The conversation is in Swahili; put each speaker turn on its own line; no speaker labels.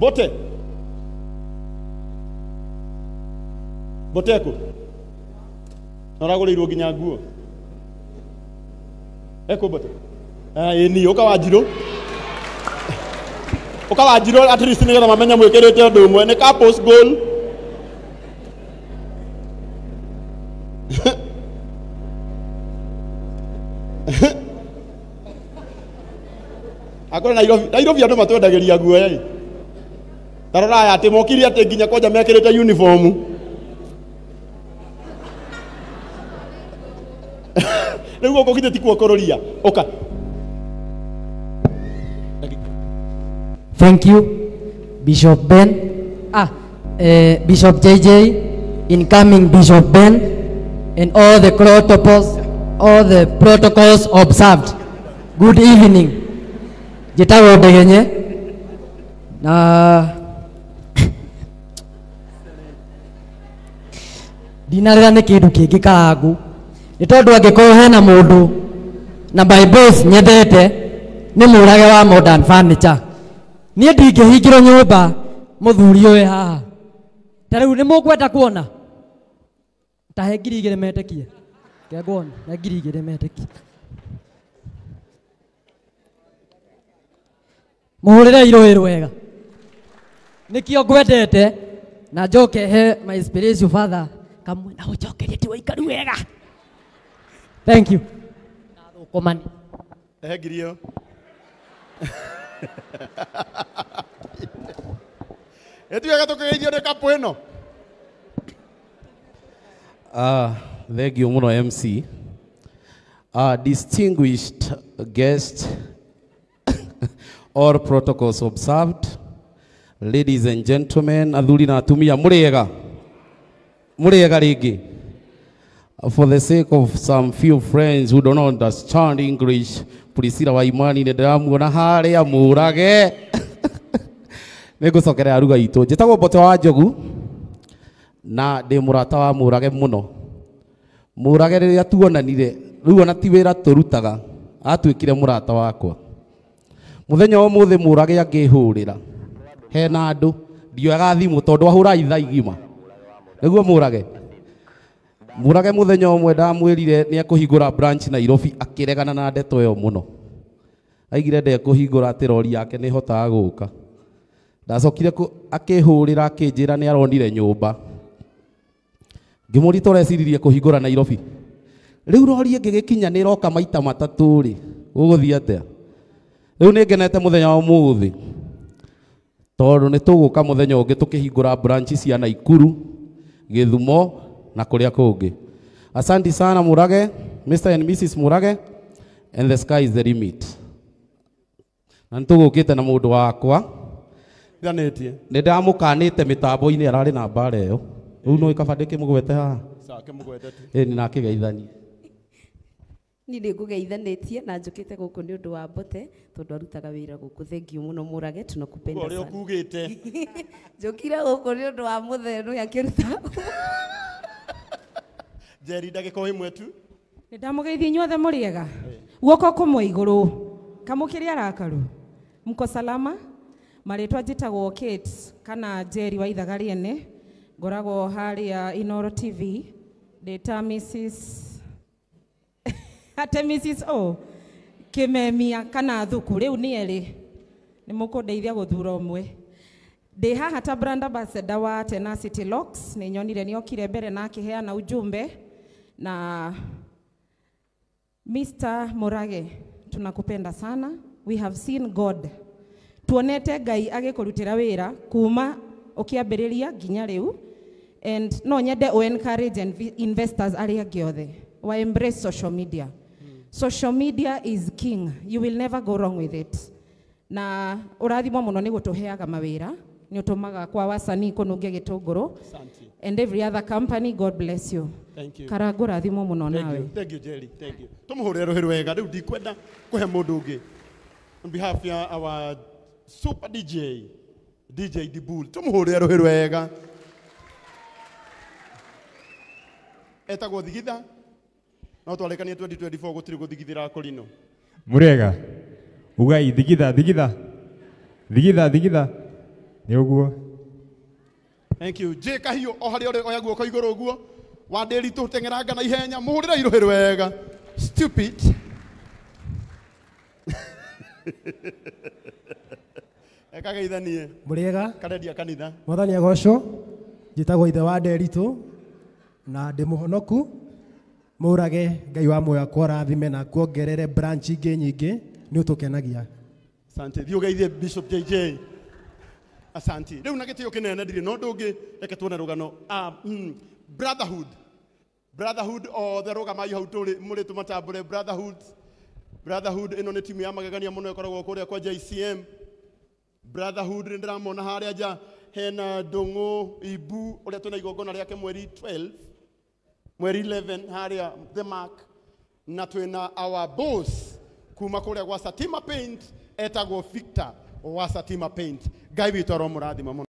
Bote Boteku Noragũrĩirwo nginya nguo Eko Bote ah, Ĩĩ ni ũka wa njirũ ũka wa njirũ at least nĩgetha mamenye mwĩkĩrĩte ũndũ ũmwe nĩ ka post goal akore Nairobi Nairobi andũ matwendagĩria nguo eh? tarora ya atä mokire atä nginya kwanja mekä rä te uniform rä u gå kå githä ti kuokå rå ria å ka
thank you
bishop ben ah, eh, bishop jj incoming bishop ben and all the protocols all the protocols observed good evening jitagwo ndegenye na uh, ndinarä nä kä ndu kä ngä karangu nä tondå angäkorwo hena må ndå na by both nyendete nä må rage wa modern furniture niä ndingä hingärwo nyå mba må thuri å haha ta u nä må kwenda kuona tahe ngiri igä rä metäkie ngekuona na ngiri igä rä metäkie må hå rä re irå ä rwega nä kä o ngwendete na njoke he my spiritual father kamwe na
ucokerie ti waikari wega
thank you na nathukumani thengirio
etiwega tukigeithio ni kapu ino
uh, ah, you muno mc uh, ah, distinguished guest all protocols observed ladies and gentlemen athuri na atumia muriega muliega ringi for the sake of some few friends who don't understand English Priscilla wa Imani ni damu harä a må rage nä ngå cokerera aruga itå njätagwo mbote wa njogu na ndä må rata wa må rage må no må rage rä rä a tuonanire rä u ona ti wä ra tå rutaga atuä kire må rata wakwa må thenya å må thä må rage angä hå rä ra hena andå ndioaga thimå tondå ahå ra igima Nguo murage murage muthenya umwe ndamwirire ni akuhingura branch na Nairobi akiregana na ndeto iyo muno aigire ndekuhingura ati rori yake ni hotaga guka ndacokire akihurira akinjira ni aronire nyumba ngimurita ureciririe kuhingura Nairobi riu rori ingigikinya ni roka maita matatu ri guguthii atia riu ni ngenete muthenya wa muthi tondu ni tuguka muthenya ungi tukihingura branch cia Naikuru Githumo na kuria kungi. asanti sana Murage, Mr. and Mrs. Murage and the sky is the limit. Na nitugukite na mundu wakwa. Ganĩtie. Nĩ ndamukanĩte mitambo-inĩ ararĩ na mbara ĩyo. Rĩu no ikabandĩke mũgwete haha.
Sawa, kĩmũgwete tu.
Ĩĩ nĩ nakĩgeithanie
ni nä ngå geithanä na njå kä te gå kå nä å ndå wa mbote tondå arutaga wä ra gå kå thengiå må no må rage tå nakå rä a å
kugä te njå kire gå kå nä å ndå wa må thenå akä ruta njeri ndagä ko ä mwe tu nä ndamå geithie nyuothe må rä ega guoko kå mwe
igå rå kamå kä rä arakaru mko salama marä two njätagwo kana njeri wa ithaga rä ene ngoragwo harä a inoro tv ndä ta ate Mrs O oh, kimemia kana thuku riu ni eri ni mukundeithia guthura umwe ndi haha ta branda ambassador wa Tenacity Locks ni nyonire ni okire mbere na na ujumbe na Mr. Murage tunakupenda sana we have seen God tuonete ngai agikurutira wira kuma ukiambiriria nginya riu and no nyende o encourage investors aria ngiothe wa embrace social media social media is king you will never go wrong with it na urathimo muno ni gutuheaga mawira ni utumaga kwa wasanii kunungia gitunguru and every other company god bless you
thank you karangu rathimo muno nawe thank you jerry thank you tumuhure ruhiru wega riu ndikwenda kuhe mundu ungi on behalf ya our super dj dj dibul tumuhure ruhiru wega etagwo thigitha no twarekanie 2024 gutiri guthigithira kurino murega ugai thigitha thigitha thigitha thigitha ni uguo thank you j kahio o haria uri oya guoko iguru uguo tu tutengeranga na ihenya muhurira iruhiru wega stupid eka geithanie muriega karendia kanitha
mwathani agocwo njitagwo ithe wa tu na ndimuhonoku murage ngai wa muoyo akwa rathime na kuongerere branch ingi nyingi ni utukenagia
asante thiå geithie bishop jj asante rä u na gä tä å kä nene ndirä no ndå reke tuone rå gano ah, mm, brotherhood brotherhood othe rå gamai hau må rä tå matambå brotherhood brotherhood ä no nä timu ya magegania må no ä kwa jcm brotherhood nä ndä ramona hena dongo ibu imbu å rä a twä igongona rä mweri 12 mweri 11 haria the mark na twina our boss kuma kuria gwa Satima Paint etagwo Victor wa Satima Paint ngai witwaro murathima